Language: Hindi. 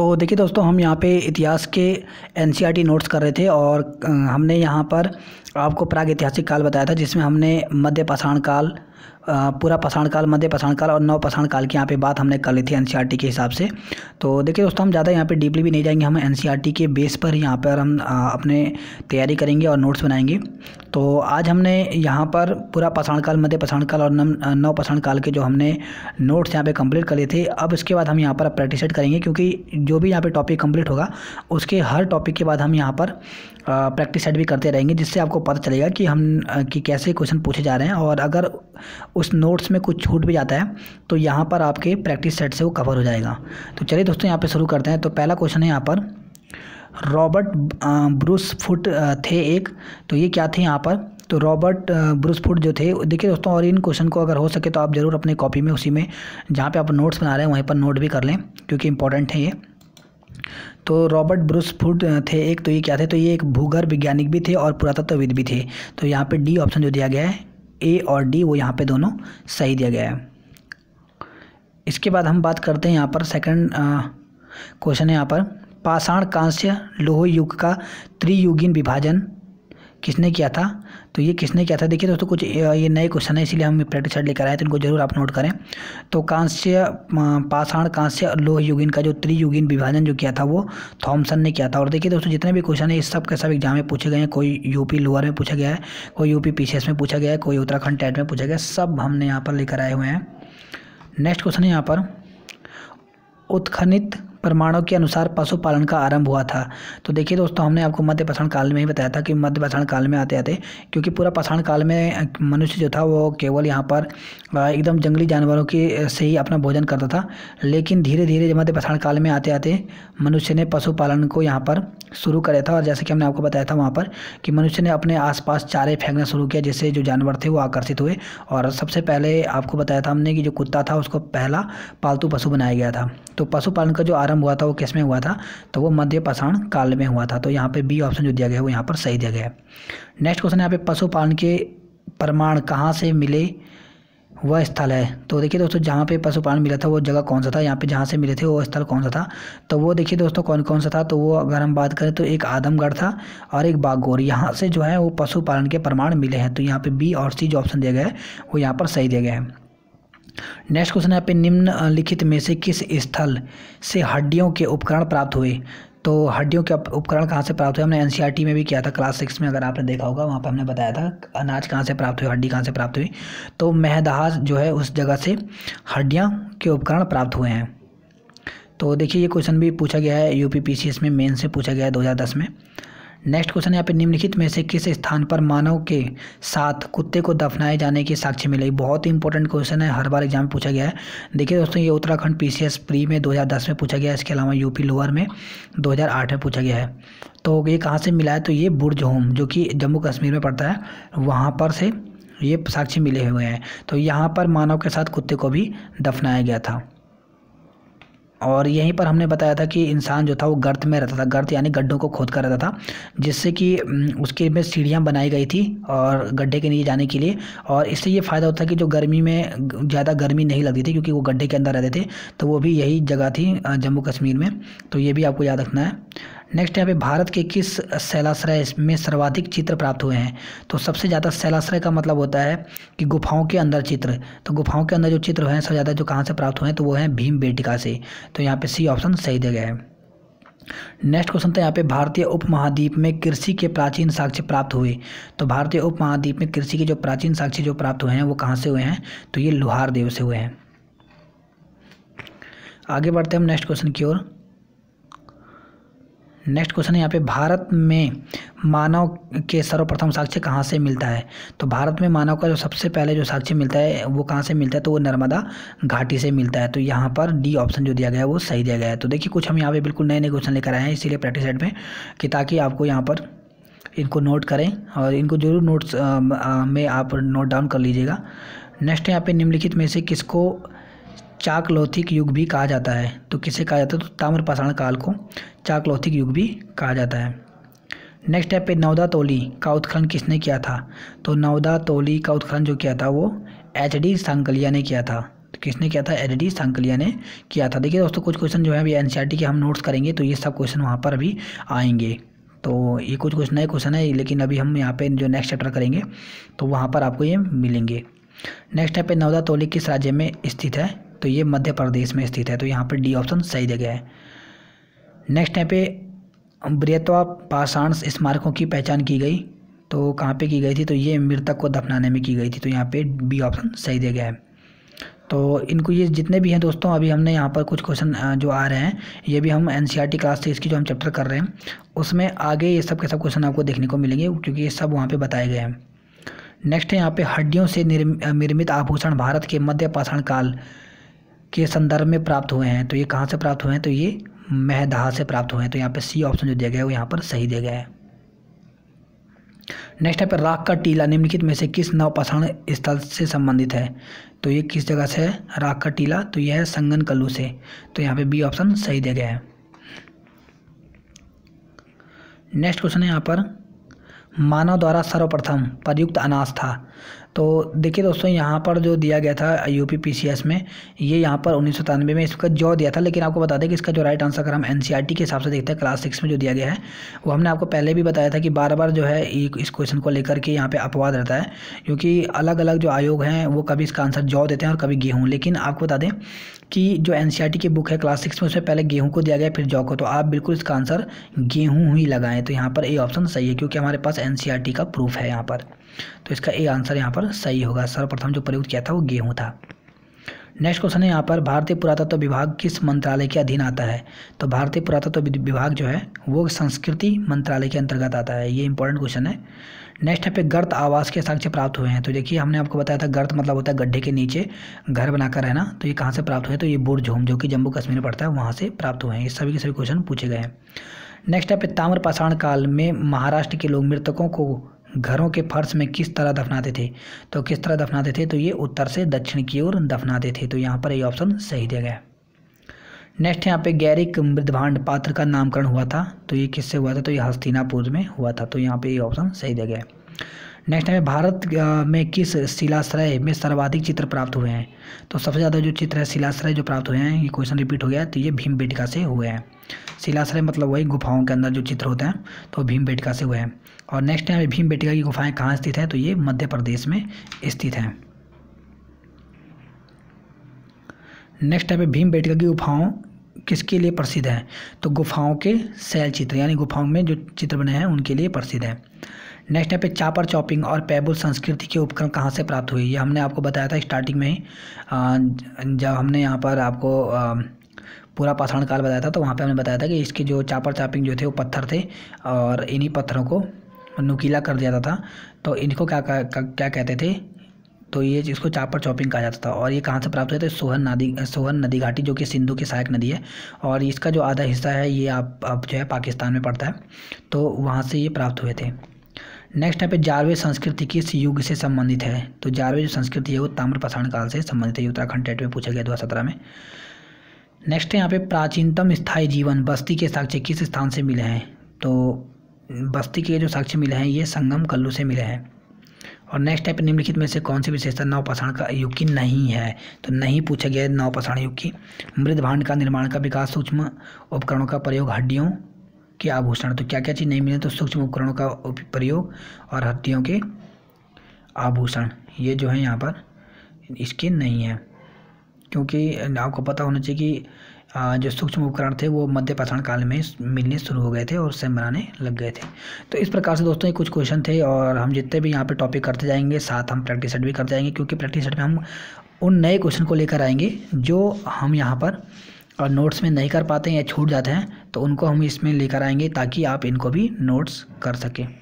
तो देखिए दोस्तों हम यहाँ पे इतिहास के एन नोट्स e कर रहे थे और हमने यहाँ पर आपको प्राग ऐतिहासिक काल बताया था जिसमें हमने मध्य पाषाण काल पूरा पषाण काल मध्य पषाण काल और नव पषाण काल की यहाँ पे बात हमने कर ली थी एन e के हिसाब से तो देखिए दोस्तों हम ज़्यादा यहाँ पे डीपली भी नहीं जाएंगे हम एन e के बेस पर यहाँ पर हम अपने तैयारी करेंगे और नोट्स बनाएंगे तो आज हमने यहाँ पर पूरा पषाण काल मध्य पषाण काल और नव पषाण काल के जो हमने नोट्स यहाँ पर कंप्लीट कर लिए थे अब इसके बाद हम यहाँ पर प्रैक्टिस सेट करेंगे क्योंकि जो भी यहाँ पर टॉपिक कंप्लीट होगा उसके हर टॉपिक के बाद हम यहाँ पर प्रैक्टिस सेट भी करते रहेंगे जिससे आपको पता चलेगा कि हम कि कैसे क्वेश्चन पूछे जा रहे हैं और अगर उस नोट्स में कुछ छूट भी जाता है तो यहाँ पर आपके प्रैक्टिस सेट से वो कवर हो जाएगा तो चलिए दोस्तों यहाँ पर शुरू करते हैं तो पहला क्वेश्चन है यहाँ पर रॉबर्ट ब्रूस फुट थे एक तो ये क्या थे यहाँ पर तो रॉबर्ट ब्रूसफुट जो थे देखिए दोस्तों और इन क्वेश्चन को अगर हो सके तो आप ज़रूर अपने कॉपी में उसी में जहाँ पे आप नोट्स बना रहे हैं वहीं पर नोट भी कर लें क्योंकि इंपॉर्टेंट है ये तो रॉबर्ट ब्रूसफुट थे एक तो ये क्या थे तो ये एक भूगर्भ वैज्ञानिक भी थे और पुरातत्वविद भी थे तो यहाँ पर डी ऑप्शन जो दिया गया है ए और डी वो यहाँ पे दोनों सही दिया गया है इसके बाद हम बात करते हैं यहाँ पर सेकंड क्वेश्चन है यहाँ पर पाषाण कांस्य लोह युग का त्रियुगीन विभाजन किसने किया था तो ये किसने किया था देखिए दोस्तों कुछ ये नए क्वेश्चन है इसलिए हम प्रैक्टिस सेट लेकर आए तो इनको जरूर आप नोट करें तो कांस्य पाषाण कांस्य और लोह युगिन का जो त्रियुगिन विभाजन जो किया था वो थॉमसन ने किया था और देखिए दोस्तों जितने भी क्वेश्चन है इस सब के सब एग्जाम में पूछे गए हैं कोई यूपी लोअर में पूछा गया है कोई यूपी पी में पूछा गया है कोई उत्तराखंड टैट में पूछा गया सब हमने यहाँ पर लेकर आए हुए हैं नेक्स्ट क्वेश्चन है यहाँ पर उत्खनित प्रमाणों के अनुसार पशुपालन का आरंभ हुआ था तो देखिए दोस्तों हमने आपको मध्य पाषाण काल में ही बताया था कि मध्य पाषाण काल में आते आते क्योंकि पूरा पाषाण काल में मनुष्य जो था वो केवल यहाँ पर एकदम जंगली जानवरों की से ही अपना भोजन करता था लेकिन धीरे धीरे मध्य पाषाण काल में आते आते मनुष्य ने पशुपालन को यहाँ पर शुरू करे था और जैसे कि हमने आपको बताया था वहाँ पर कि मनुष्य ने अपने आसपास चारे फेंकना शुरू किया जिससे जो जानवर थे वो आकर्षित हुए और सबसे पहले आपको बताया था हमने कि जो कुत्ता था उसको पहला पालतू पशु बनाया गया था तो पशुपालन का जो आरंभ हुआ था वो किस में हुआ था तो वो मध्य पाषाण काल में हुआ था तो यहाँ पर बी ऑप्शन जो दिया गया वो यहाँ पर सही दिया गया है नेक्स्ट क्वेश्चन यहाँ पे पशुपालन के प्रमाण कहाँ से मिले वह स्थल है तो देखिए दोस्तों जहाँ पे पशुपालन मिला था वो जगह कौन सा था यहाँ पे जहाँ से मिले थे वो स्थल कौन सा था तो वो देखिए दोस्तों कौन कौन सा था तो वो अगर हम बात करें तो एक आदमगढ़ था और एक बागोर यहाँ से जो है वो पशुपालन के प्रमाण मिले हैं तो यहाँ पे बी और सी जो ऑप्शन दिया गया है वो यहाँ पर सही दिया गया है नेक्स्ट क्वेश्चन है यहाँ पे निम्नलिखित में से किस स्थल से हड्डियों के उपकरण प्राप्त हुए तो हड्डियों के उपकरण कहाँ से प्राप्त हुए हमने एन e में भी किया था क्लास सिक्स में अगर आपने देखा होगा वहाँ पर हमने बताया था अनाज कहाँ से प्राप्त हुई हड्डी कहाँ से प्राप्त हुई तो महदहाज जो है उस जगह से हड्डियाँ के उपकरण प्राप्त हुए हैं तो देखिए ये क्वेश्चन भी पूछा गया है यूपीपीसीएस में मेन से पूछा गया है दो में नेक्स्ट क्वेश्चन यहाँ पे निम्नलिखित में से किस स्थान पर मानव के साथ कुत्ते को दफनाए जाने की साक्ष्य मिली बहुत ही इंपॉर्टेंट क्वेश्चन है हर बार एग्जाम में पूछा गया है देखिए दोस्तों ये उत्तराखंड पीसीएस प्री में 2010 में पूछा गया है इसके अलावा यूपी लोअर में 2008 में पूछा गया है तो ये कहाँ से मिला है तो ये बुर्ज होम जो कि जम्मू कश्मीर में पड़ता है वहाँ पर से ये साक्ष्य मिले हुए हैं तो यहाँ पर मानव के साथ कुत्ते को भी दफनाया गया था और यहीं पर हमने बताया था कि इंसान जो था वो गर्त में रहता था गर्त यानी गड्ढों को खोद कर रहता था जिससे कि उसके में सीढ़ियाँ बनाई गई थी और गड्ढे के नीचे जाने के लिए और इससे ये फ़ायदा होता था कि जो गर्मी में ज़्यादा गर्मी नहीं लगती थी क्योंकि वो गड्ढे के अंदर रहते थे तो वो भी यही जगह थी जम्मू कश्मीर में तो ये भी आपको याद रखना है नेक्स्ट यहाँ पे भारत के किस शैलाश्रय में सर्वाधिक चित्र प्राप्त हुए हैं तो सबसे ज़्यादा शैलाश्रय का मतलब होता है कि गुफाओं के अंदर चित्र तो गुफाओं के अंदर जो चित्र हैं सबसे ज़्यादा जो कहाँ से प्राप्त हुए हैं तो वो हैं भीम बेटिका से तो यहाँ पे सी ऑप्शन सही दिया गया है नेक्स्ट क्वेश्चन था यहाँ पे भारतीय उपमहाद्वीप में कृषि के प्राचीन साक्ष्य प्राप्त हुए तो भारतीय उपमहाद्वीप में कृषि के जो प्राचीन साक्ष्य जो प्राप्त हुए हैं वो कहाँ से हुए हैं तो ये लोहार देव से हुए हैं आगे बढ़ते हैं हम नेक्स्ट क्वेश्चन की ओर नेक्स्ट क्वेश्चन है यहाँ पे भारत में मानव के सर्वप्रथम साक्ष्य कहाँ से मिलता है तो भारत में मानव का जो सबसे पहले जो साक्ष्य मिलता है वो कहाँ से मिलता है तो वो नर्मदा घाटी से मिलता है तो यहाँ पर डी ऑप्शन जो दिया गया है वो सही दिया गया है तो देखिए कुछ हम यहाँ पे बिल्कुल नए नए क्वेश्चन लेकर आए हैं इसीलिए प्रैक्टिस सेट में कि ताकि आपको यहाँ पर इनको नोट करें और इनको जरूर नोट्स में आप नोट डाउन कर लीजिएगा नेक्स्ट यहाँ पे निम्नलिखित में से किसको चाकलौथिक युग भी कहा जाता है तो किसे कहा जाता है तो ताम्रपाषाण काल को चाकलौथिक युग भी कहा जाता है नेक्स्ट है पे नवदा तोली का उत्खनन किसने किया था तो नवदा तोली का उत्खनन जो किया था वो एच डी सांकलिया ने किया था तो किसने किया था एच डी सांकलिया ने किया था देखिए दोस्तों कुछ क्वेश्चन जो है अभी एन e के हम नोट्स करेंगे तो ये सब क्वेश्चन वहाँ पर भी आएंगे तो ये कुछ कुछ नए क्वेश्चन है लेकिन अभी हम यहाँ पे जो नेक्स्ट चैप्टर करेंगे तो वहाँ पर आपको ये मिलेंगे नेक्स्ट है पे नवदा तोली किस राज्य में स्थित है तो ये मध्य प्रदेश में स्थित है तो यहाँ पर डी ऑप्शन सही जगह है नेक्स्ट यहाँ पे बृहत्वा पाषाण स्मारकों की पहचान की गई तो कहाँ पे की गई थी तो ये मृतक को दफनाने में की गई थी तो यहाँ पे बी ऑप्शन सही जगह है तो इनको ये जितने भी हैं दोस्तों अभी हमने यहाँ पर कुछ क्वेश्चन जो आ रहे हैं ये भी हम एन क्लास e से इसकी जो हम चैप्टर कर रहे हैं उसमें आगे ये सब के सब क्वेश्चन आपको देखने को मिलेंगे क्योंकि ये सब वहाँ पर बताए गए हैं नेक्स्ट है यहाँ पे हड्डियों से निर्मित आभूषण भारत के मध्य पाषाण काल के संदर्भ में प्राप्त हुए हैं तो ये कहाँ से प्राप्त हुए हैं तो ये महदाहा से प्राप्त हुए हैं तो यहाँ पे सी ऑप्शन जो दिया गया है वो यहाँ पर सही दिया गया है नेक्स्ट यहाँ पर राख का टीला निम्नलिखित में से किस नवपाषाण स्थल से संबंधित है तो ये किस जगह से है राख का टीला तो यह है संगन कल्लू से तो यहाँ पे बी ऑप्शन सही दिया गया है नेक्स्ट क्वेश्चन है यहाँ पर मानव द्वारा सर्वप्रथम प्रयुक्त अनाज था तो देखिए दोस्तों यहाँ पर जो दिया गया था U P P C S में ये यहाँ पर उन्नीस सौ में इसका जो दिया था लेकिन आपको बता दें कि इसका जो राइट आंसर अगर हम एन सी आर टी के हिसाब से देखते हैं क्लास सिक्स में जो दिया गया है वो हमने आपको पहले भी बताया था कि बार बार जो है इस क्वेश्चन को लेकर के यहाँ पर अपवाद रहता है क्योंकि अलग अलग जो आयोग हैं वो कभी इसका आंसर जौ देते हैं और कभी गेहूँ लेकिन आपको बता दें कि जो एन सी आर टी की बुक है क्लास सिक्स में उसमें पहले गेहूँ को दिया गया फिर जौ को तो आप बिल्कुल इसका आंसर गेहूँ ही लगाएं तो यहाँ पर ए ऑप्शन सही है क्योंकि हमारे पास एन सी आर टी का प्रूफ है यहाँ पर तो इसका ए आंसर यहाँ पर सही होगा सर्वप्रथम जो प्रयुक्त किया था वो गेहूँ था नेक्स्ट क्वेश्चन है यहाँ पर भारतीय पुरातत्व विभाग किस मंत्रालय के अधीन आता है तो भारतीय पुरातत्व विभाग जो है वो संस्कृति मंत्रालय के अंतर्गत आता है ये इंपॉर्टेंट क्वेश्चन है नेक्स्ट है पे गर्त आवास के साक्ष्य प्राप्त हुए हैं तो देखिए हमने आपको बताया था गर्त मतलब होता है गड्ढे के नीचे घर बनाकर रहना तो ये कहाँ से प्राप्त हुए तो ये बुरझोम जो कि जम्मू कश्मीर में पड़ता है वहाँ से प्राप्त हुए हैं ये सभी के सभी क्वेश्चन पूछे गए हैं नेक्स्ट है पे ताम्र पाषाण काल में महाराष्ट्र के लोग मृतकों को घरों के फर्श में किस तरह दफनाते थे तो किस तरह दफनाते थे तो ये उत्तर से दक्षिण की ओर दफनाते थे तो यहाँ पर ये ऑप्शन सही दिया गया नेक्स्ट यहाँ पे गैरिक मृदभांड पात्र का नामकरण हुआ था तो ये किससे हुआ था तो ये हस्तिनापुर में हुआ था तो यहाँ पे ये ऑप्शन सही दिया गया नेक्स्ट हमें भारत में किस शिलाश्रय में सर्वाधिक चित्र प्राप्त हुए हैं तो सबसे ज़्यादा जो चित्र है शिलाश्रय जो प्राप्त हुए हैं ये क्वेश्चन रिपीट हो गया तो ये भीम से हुए हैं शिलाश्रय मतलब वही गुफाओं के अंदर जो चित्र होते हैं तो भीम बेटिका से हुए हैं और नेक्स्ट है भीम बेटिका की गुफाएँ कहाँ स्थित हैं तो ये मध्य प्रदेश में स्थित हैं नेक्स्ट है भीम बेटिका की गुफाओं किसके लिए प्रसिद्ध हैं तो गुफाओं के शैल चित्र यानी गुफाओं में जो चित्र बने हैं उनके लिए प्रसिद्ध है नेक्स्ट यहाँ पे चापर चॉपिंग और पैबुल संस्कृति के उपकरण कहाँ से प्राप्त हुए ये हमने आपको बताया था स्टार्टिंग में ही जब हमने यहाँ पर आपको पूरा पाषाण काल बताया था तो वहाँ पे हमने बताया था कि इसके जो चापर चापिंग जो थे वो पत्थर थे और इन्हीं पत्थरों को नुकीला कर दिया था तो इनको क्या क्या, क्या कहते थे तो ये इसको चापर चौपिंग कहा जाता था और ये कहाँ से प्राप्त होते थे सोहन नदी सोहन नदी घाटी जो कि सिंधु की सहायक नदी है और इसका जो आधा हिस्सा है ये आप अब जो है पाकिस्तान में पड़ता है तो वहाँ से ये प्राप्त हुए थे नेक्स्ट यहाँ पे जारवे संस्कृति किस युग से संबंधित है तो जारवे जो संस्कृति है वो ताम्र पाषाण काल से संबंधित है उत्तराखंड टेट में पूछा गया दो में नेक्स्ट है यहाँ पे प्राचीनतम स्थायी जीवन बस्ती के साक्ष्य किस स्थान से मिले हैं तो बस्ती के जो साक्ष्य मिले हैं ये संगम कल्लू से मिले हैं और नेक्स्ट टाइप निम्नलिखित में से कौन सी विशेषता नवपाषाण का युग की नहीं है तो नहीं पूछा गया है नवपाषाण युग की मृद भांड का निर्माण का विकास सूक्ष्म उपकरणों का प्रयोग हड्डियों के आभूषण तो क्या क्या चीज़ नहीं मिले तो सूक्ष्म उपकरणों का प्रयोग और हड्डियों के आभूषण ये जो है यहाँ पर इसके नहीं है क्योंकि आपको पता होना चाहिए कि जो सूक्ष्म उपकरण थे वो मध्य पाषाण काल में मिलने शुरू हो गए थे और स्वयं बनाने लग गए थे तो इस प्रकार से दोस्तों ये कुछ क्वेश्चन थे और हम जितने भी यहाँ पे टॉपिक करते जाएंगे साथ हम प्रैक्टिस सेट भी करते जाएंगे क्योंकि प्रैक्टिस सेट में हम उन नए क्वेश्चन को लेकर आएंगे जो हम यहाँ पर और नोट्स में नहीं कर पाते हैं या छूट जाते हैं तो उनको हम इसमें लेकर आएंगे ताकि आप इनको भी नोट्स कर सकें